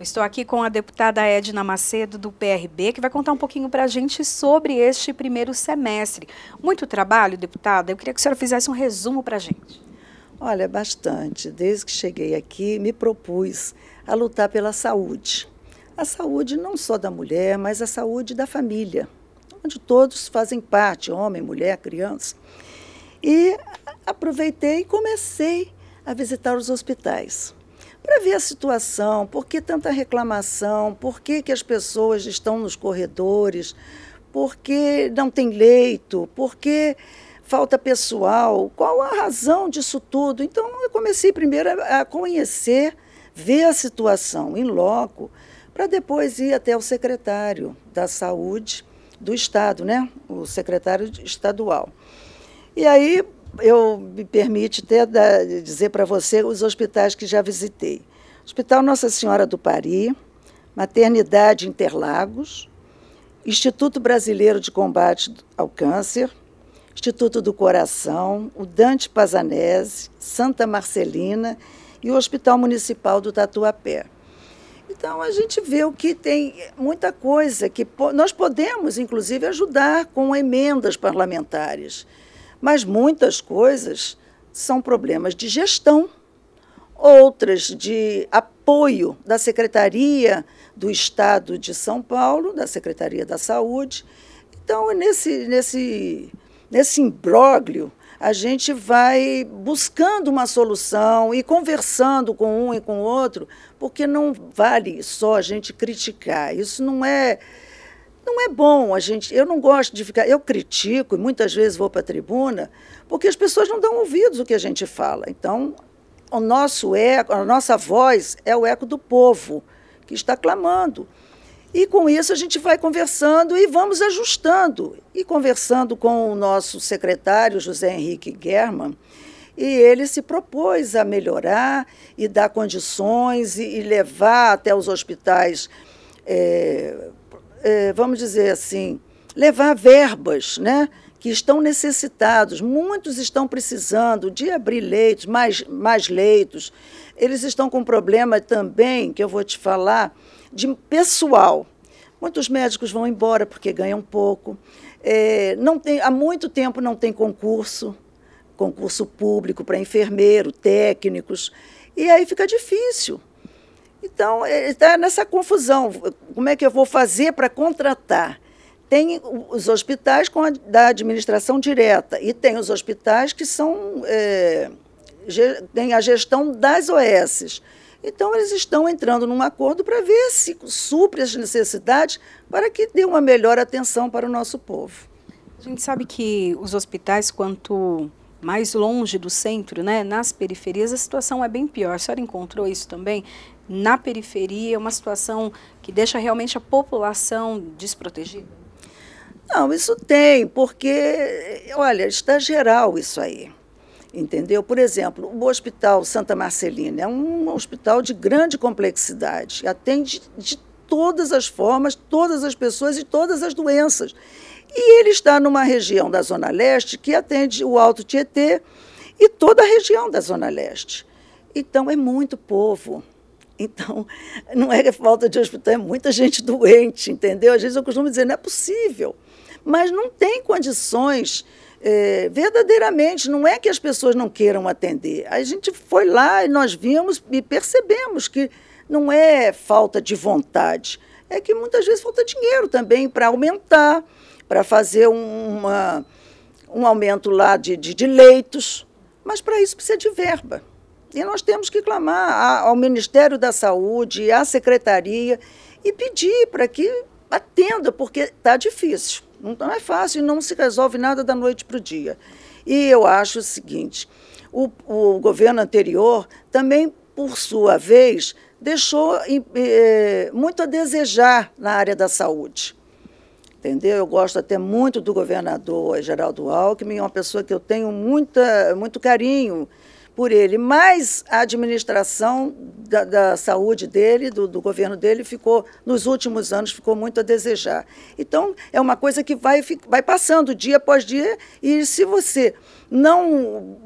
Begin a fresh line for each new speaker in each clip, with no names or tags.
Estou aqui com a deputada Edna Macedo, do PRB, que vai contar um pouquinho para a gente sobre este primeiro semestre. Muito trabalho, deputada. Eu queria que a senhora fizesse
um resumo para a gente. Olha, bastante. Desde que cheguei aqui, me propus a lutar pela saúde. A saúde não só da mulher, mas a saúde da família, onde todos fazem parte, homem, mulher, criança. E aproveitei e comecei a visitar os hospitais para ver a situação, por que tanta reclamação, por que, que as pessoas estão nos corredores, por que não tem leito, por que falta pessoal, qual a razão disso tudo. Então, eu comecei primeiro a, a conhecer, ver a situação em loco, para depois ir até o secretário da Saúde do Estado, né? o secretário estadual. E aí eu me permite até dizer para você os hospitais que já visitei. Hospital Nossa Senhora do Pari, Maternidade Interlagos, Instituto Brasileiro de Combate ao Câncer, Instituto do Coração, o Dante Pazanese, Santa Marcelina e o Hospital Municipal do Tatuapé. Então a gente vê o que tem muita coisa que po nós podemos, inclusive, ajudar com emendas parlamentares. Mas muitas coisas são problemas de gestão, outras de apoio da Secretaria do Estado de São Paulo, da Secretaria da Saúde. Então, nesse, nesse, nesse imbróglio, a gente vai buscando uma solução e conversando com um e com o outro, porque não vale só a gente criticar. Isso não é não é bom a gente. Eu não gosto de ficar. Eu critico e muitas vezes vou para a tribuna porque as pessoas não dão ouvidos o que a gente fala. Então, o nosso eco, a nossa voz é o eco do povo que está clamando. E com isso a gente vai conversando e vamos ajustando. E conversando com o nosso secretário José Henrique German, e ele se propôs a melhorar e dar condições e, e levar até os hospitais. É, é, vamos dizer assim, levar verbas, né? que estão necessitados, muitos estão precisando de abrir leitos, mais, mais leitos. Eles estão com problema também, que eu vou te falar, de pessoal. Muitos médicos vão embora porque ganham pouco. É, não tem, há muito tempo não tem concurso, concurso público para enfermeiro, técnicos. E aí fica difícil. Então, eh, está nessa confusão. Como é que eu vou fazer para contratar? Tem os hospitais com a, da administração direta e tem os hospitais que são é, tem a gestão das OSs. Então, eles estão entrando num acordo para ver se supre as necessidades para que dê uma melhor atenção para o nosso povo. A
gente sabe que os hospitais, quanto mais longe do centro, né, nas periferias, a situação é bem pior. A senhora encontrou isso também? Na periferia é uma situação que deixa realmente a população desprotegida?
Não, isso tem, porque, olha, está geral isso aí. Entendeu? Por exemplo, o Hospital Santa Marcelina é um hospital de grande complexidade, atende de todas as formas, todas as pessoas e todas as doenças. E ele está numa região da Zona Leste que atende o Alto Tietê e toda a região da Zona Leste. Então é muito povo. Então, não é falta de hospital, é muita gente doente, entendeu? Às vezes eu costumo dizer, não é possível. Mas não tem condições, é, verdadeiramente, não é que as pessoas não queiram atender. A gente foi lá e nós vimos e percebemos que não é falta de vontade, é que muitas vezes falta dinheiro também para aumentar para fazer uma, um aumento lá de, de, de leitos, mas para isso precisa de verba. E nós temos que clamar ao Ministério da Saúde, à Secretaria, e pedir para que atenda, porque está difícil. Não é fácil e não se resolve nada da noite para o dia. E eu acho o seguinte: o, o governo anterior também, por sua vez, deixou é, muito a desejar na área da saúde. Entendeu? Eu gosto até muito do governador Geraldo Alckmin, é uma pessoa que eu tenho muita, muito carinho por ele, mas a administração da, da saúde dele, do, do, governo dele, ficou, nos últimos anos, ficou muito a desejar. Então, é uma coisa que vai, vai passando dia após dia, e se você não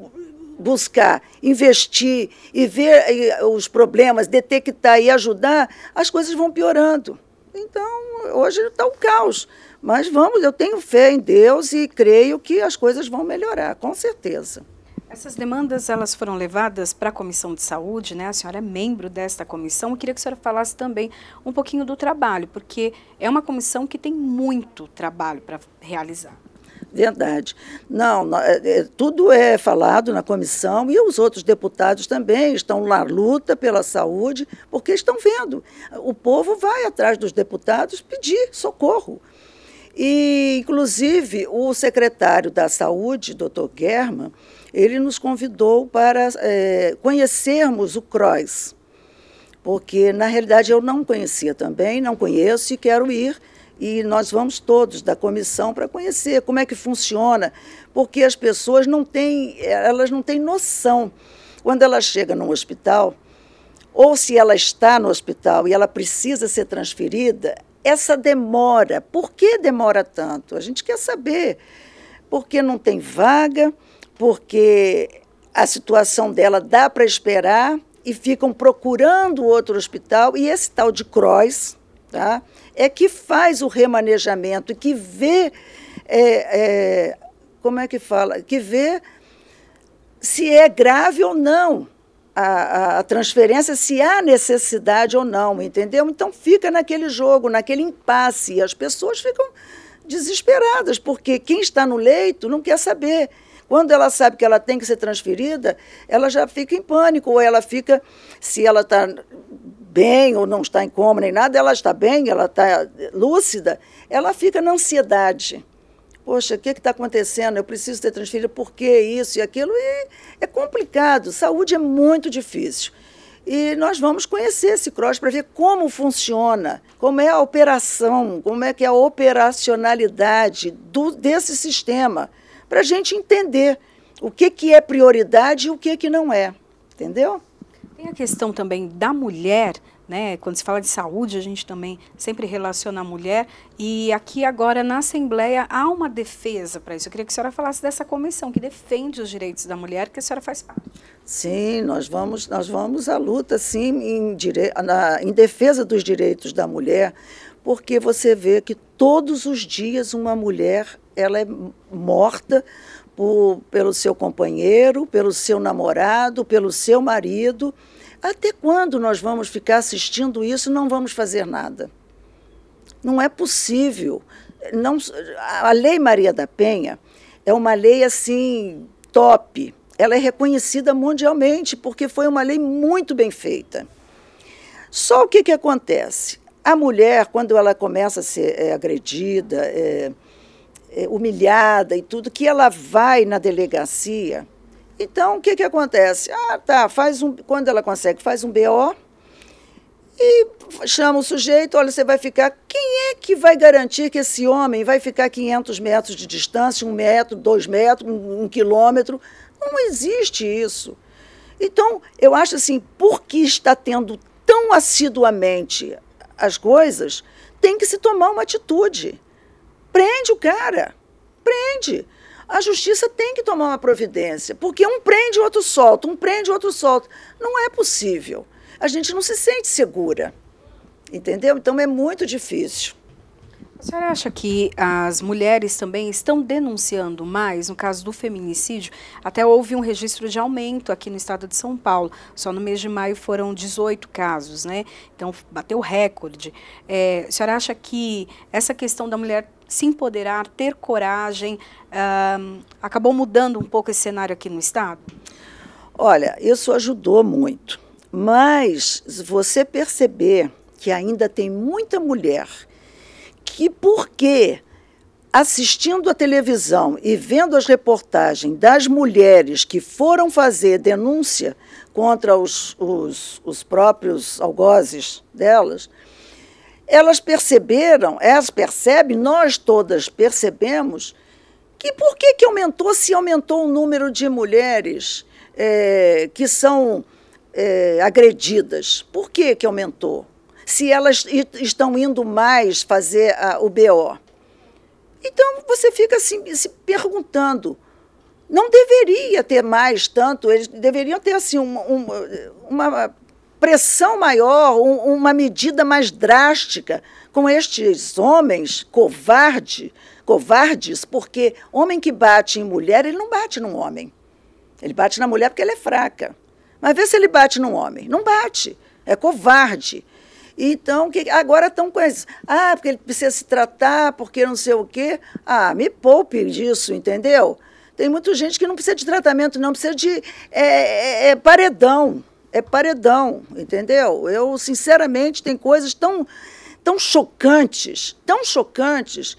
buscar, investir e ver os problemas, detectar e ajudar, as coisas vão piorando. Então, hoje está um caos. Mas vamos, eu tenho fé em Deus e creio que as coisas vão melhorar, com certeza.
Essas demandas elas foram levadas para a comissão de saúde, né? A senhora é membro desta comissão. Eu queria que a senhora falasse também um pouquinho do trabalho, porque é uma comissão que tem muito trabalho para realizar.
Verdade. Não, é, é, tudo é falado na comissão e os outros deputados também estão na luta pela saúde, porque estão vendo. O povo vai atrás dos deputados pedir socorro. E, inclusive, o secretário da Saúde, doutor German, ele nos convidou para é, conhecermos o CROSS, porque, na realidade, eu não conhecia também, não conheço e quero ir e nós vamos todos da comissão para conhecer como é que funciona, porque as pessoas não têm, elas não têm noção. Quando ela chega num hospital, ou se ela está no hospital e ela precisa ser transferida, essa demora, por que demora tanto? A gente quer saber. Porque não tem vaga, porque a situação dela dá para esperar e ficam procurando outro hospital. E esse tal de Cross, tá? é que faz o remanejamento, que vê, é, é, como é que fala, que vê se é grave ou não a, a, transferência, se há necessidade ou não, entendeu? Então fica naquele jogo, naquele impasse, e as pessoas ficam desesperadas, porque quem está no leito não quer saber. Quando ela sabe que ela tem que ser transferida, ela já fica em pânico, ou ela fica, se ela está bem ou não está em coma nem nada, ela está bem, ela está lúcida, ela fica na ansiedade. Poxa, o que está acontecendo? Eu preciso ter transferido, por que isso e aquilo? E é complicado, saúde é muito difícil. E nós vamos conhecer esse cross para ver como funciona, como é a operação, como é que é a operacionalidade do, desse sistema, para a gente entender o que, que é prioridade e o que, que não é. Entendeu? Tem a questão também da mulher,
né? Quando se fala de saúde, a gente também sempre relaciona a mulher. E aqui agora na Assembleia há uma defesa para isso. Eu queria que a senhora falasse dessa comissão que defende os direitos da
mulher, que a senhora faz parte. Sim, nós vamos, nós vamos à luta, sim, em, dire... na, em defesa dos direitos da mulher, porque você vê que todos os dias uma mulher ela é morta por, pelo seu companheiro, pelo seu namorado, pelo seu marido. Até quando nós vamos ficar assistindo isso e não vamos fazer nada? Não é possível. Não, a Lei Maria da Penha é uma lei assim top. Ela é reconhecida mundialmente porque foi uma lei muito bem feita. Só o que, que acontece? A mulher, quando ela começa a ser é, agredida, é, é, humilhada e tudo, que ela vai na delegacia. Então, o que, que acontece? Ah, tá, faz um, quando ela consegue, faz um BO e chama o sujeito, olha, você vai ficar. Quem é que vai garantir que esse homem vai ficar 500 metros de distância, um metro, dois metros, um, um quilômetro? Não existe isso. Então, eu acho assim, porque está tendo tão assiduamente as coisas, tem que se tomar uma atitude. Prende o cara. Prende. A justiça tem que tomar uma providência, porque um prende, outro solta, um prende, outro solta. Não é possível. A gente não se sente segura. Entendeu? Então é muito difícil. A senhora acha que
as mulheres também estão denunciando mais no caso do feminicídio? Até houve um registro de aumento aqui no estado de São Paulo. Só no mês de maio foram 18 casos, né? Então bateu recorde. É, a senhora acha que essa questão da mulher se empoderar, ter coragem, uh, acabou mudando um pouco esse cenário aqui no Estado?
Olha, isso ajudou muito, mas você perceber que ainda tem muita mulher que, porque assistindo à televisão e vendo as reportagens das mulheres que foram fazer denúncia contra os, os, os próprios algozes delas, elas perceberam, elas percebem, nós todas percebemos, que por que, que aumentou se aumentou o número de mulheres é, que são é, agredidas? Por que, que aumentou? Se elas estão indo mais fazer a, o BO. Então você fica assim, se perguntando. Não deveria ter mais tanto, eles deveriam ter assim, uma, uma, uma pressão maior, um, uma medida mais drástica com estes homens covarde, covardes, porque homem que bate em mulher, ele não bate num homem. Ele bate na mulher porque ela é fraca. Mas vê se ele bate num homem. Não bate. É covarde. Então, que, agora estão com isso. Ah, porque ele precisa se tratar, porque não sei o quê. Ah, me poupe disso, entendeu? Tem muita gente que não precisa de tratamento, não precisa de é, é, é paredão é paredão, entendeu? Eu, sinceramente, tem coisas tão, tão chocantes, tão chocantes,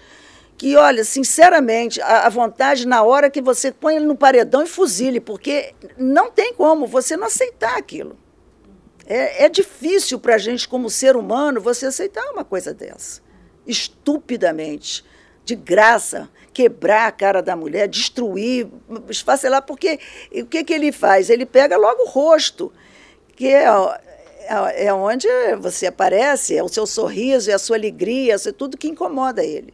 que, olha, sinceramente, a, a vontade na hora é que você põe ele no paredão e fuzile, porque não tem como você não aceitar aquilo. É, é difícil para a gente, como ser humano, você aceitar uma coisa dessa. Estupidamente, de graça, quebrar a cara da mulher, destruir, esfacelar, porque o que, que ele faz? Ele pega logo o rosto que é, é onde você aparece, é o seu sorriso, é a sua alegria, é tudo que incomoda ele.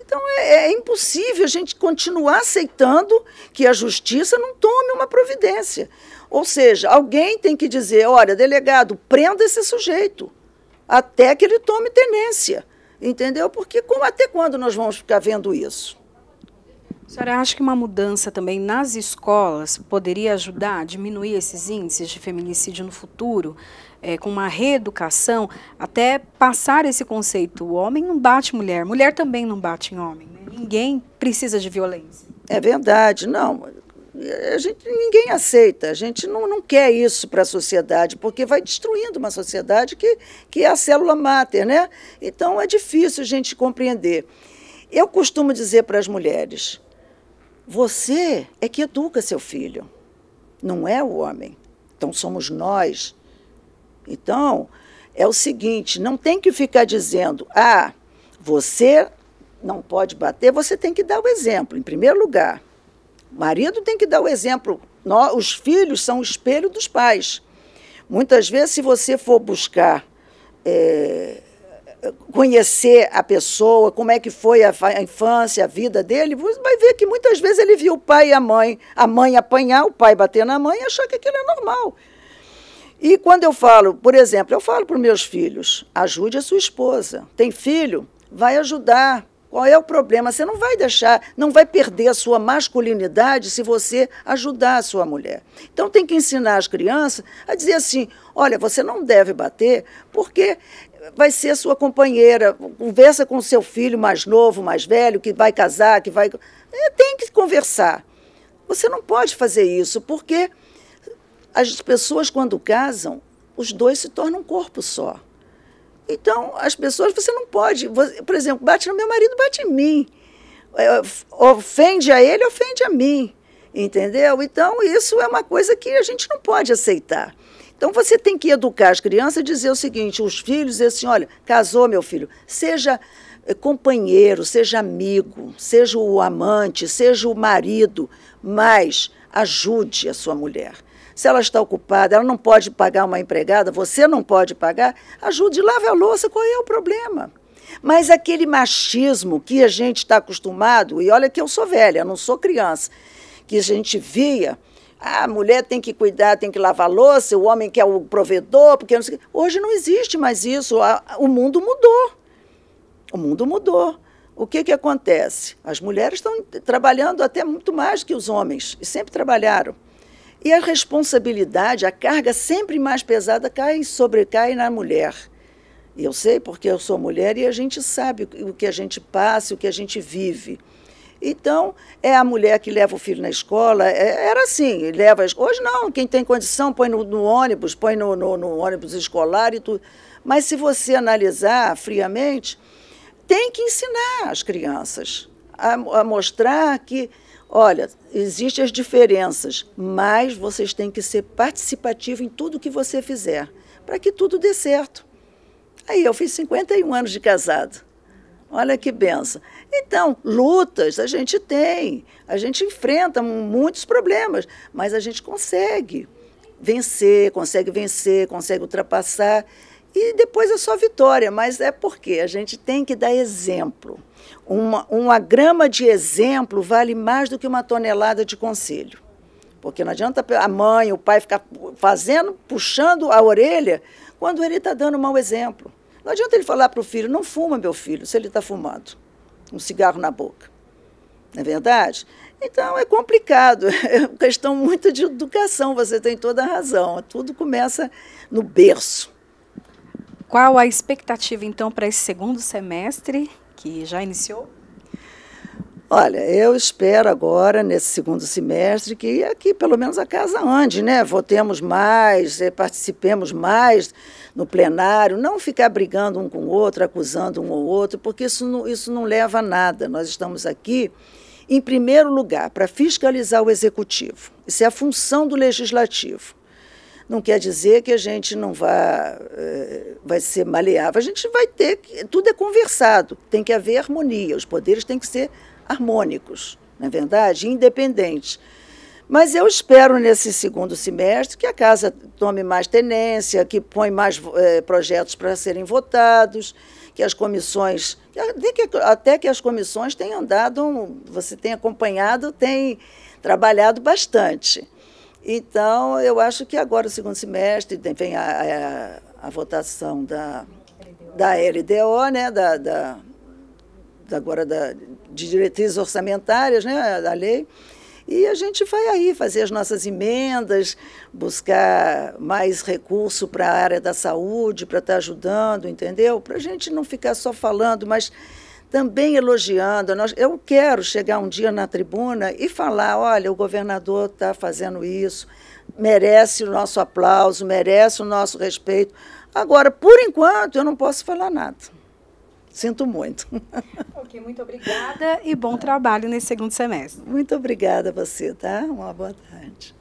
Então é, é, impossível a gente continuar aceitando que a justiça não tome uma providência. Ou seja, alguém tem que dizer: olha, delegado, prenda esse sujeito até que ele tome tenência. Entendeu? Porque como, até quando nós vamos ficar vendo isso? A senhora acha que uma mudança também nas escolas poderia
ajudar a diminuir esses índices de feminicídio no futuro, é, com uma reeducação, até passar esse conceito: o homem não bate mulher, mulher também não bate em homem. Né?
Ninguém precisa de violência. É verdade, não. A gente, ninguém aceita, a gente não, não quer isso para a sociedade, porque vai destruindo uma sociedade que, que é a célula máter, né? Então é difícil a gente compreender. Eu costumo dizer para as mulheres: você é que educa seu filho, não é o homem. Então somos nós. Então é o seguinte: não tem que ficar dizendo, ah, você não pode bater, você tem que dar o exemplo, em primeiro lugar. O marido tem que dar o exemplo. Nós, os filhos são o espelho dos pais. Muitas vezes, se você for buscar é, conhecer a pessoa, como é que foi a, a, infância, a vida dele, você vai ver que muitas vezes ele viu o pai e a mãe, a mãe apanhar, o pai bater na mãe e achar que aquilo é normal. E quando eu falo, por exemplo, eu falo para os meus filhos, ajude a sua esposa. Tem filho? Vai ajudar. Qual é o problema? Você não vai deixar, não vai perder a sua masculinidade se você ajudar a sua mulher. Então tem que ensinar as crianças a dizer assim: olha, você não deve bater, porque vai ser a sua companheira. Conversa com o seu filho mais novo, mais velho, que vai casar, que vai. É, tem que conversar. Você não pode fazer isso, porque as pessoas, quando casam, os dois se tornam um corpo só. Então, as pessoas, você não pode. Você, por exemplo, bate no meu marido, bate em mim. É, ofende a ele, ofende a mim. Entendeu? Então, isso é uma coisa que a gente não pode aceitar. Então você tem que educar as crianças e dizer o seguinte: os filhos, assim, olha, casou meu filho, seja eh, companheiro, seja amigo, seja o amante, seja o marido, mas ajude a sua mulher. Se ela está ocupada, ela não pode pagar uma empregada, você não pode pagar, ajude, lave a louça, qual é o problema? Mas aquele machismo que a gente está acostumado, e olha que eu sou velha, não sou criança, que a gente via ah, a mulher tem que cuidar, tem que lavar louça, o homem que é o provedor, porque não sei... hoje não existe mais isso. O mundo mudou. O mundo mudou. O que, que acontece? As mulheres estão trabalhando até muito mais que os homens, e sempre trabalharam. E a responsabilidade, a carga sempre mais pesada cai sobrecai na mulher. Eu sei porque eu sou mulher e a gente sabe o que a gente passa, o que a gente vive. Então, é a mulher que leva o filho na escola, é, era assim, leva. Hoje não, quem tem condição põe no, no ônibus, põe no, no, no, ônibus escolar e tudo. Mas se você analisar friamente, tem que ensinar as crianças a, a mostrar que, olha, existem as diferenças, mas vocês têm que ser participativos em tudo que você fizer, para que tudo dê certo. Aí eu fiz 51 anos de casado. Olha que benção. Então, lutas a gente tem, a gente enfrenta muitos problemas, mas a gente consegue vencer, consegue vencer, consegue ultrapassar. E depois é só vitória, mas é porque a gente tem que dar exemplo. Uma, uma grama de exemplo vale mais do que uma tonelada de conselho. Porque não adianta a mãe, o pai ficar fazendo, puxando a orelha, quando ele está dando um mau exemplo. Não adianta ele falar para o filho, não fuma, meu filho, se ele está fumando um cigarro na boca. Não é verdade? Então é complicado, é uma questão muito de educação, você tem toda a razão. Tudo começa no berço.
Qual a expectativa, então, para esse segundo semestre que já iniciou?
Olha, eu espero agora, nesse segundo semestre, que aqui pelo menos a casa ande, né? Votemos mais, eh, participemos mais no plenário, não ficar brigando um com o outro, acusando um ou outro, porque isso não, isso não leva a nada. Nós estamos aqui, em primeiro lugar, para fiscalizar o executivo. Isso é a função do legislativo não quer dizer que a gente não vá eh, vai ser maleável. A gente vai ter que tudo é conversado, tem que haver harmonia, os poderes têm que ser harmônicos, na é verdade, independentes. Mas eu espero nesse segundo semestre que a casa tome mais tenência, que põe mais eh, projetos para serem votados, que as comissões, até que, as comissões tenham andado, você tem acompanhado, tem trabalhado bastante. Então, eu acho que agora, o segundo semestre, vem a, a, a votação da, da LDO, né, da, da agora da, de diretrizes orçamentárias, né, da lei, e a gente vai aí fazer as nossas emendas, buscar mais recurso para a área da saúde, para estar ajudando, entendeu? Para a gente não ficar só falando, mas também elogiando. Eu quero chegar um dia na tribuna e falar: olha, o governador está fazendo isso, merece o nosso aplauso, merece o nosso respeito. Agora, por enquanto, eu não posso falar nada. Sinto muito. Ok, muito obrigada e bom trabalho nesse segundo semestre. Muito obrigada a você, tá? Uma boa tarde.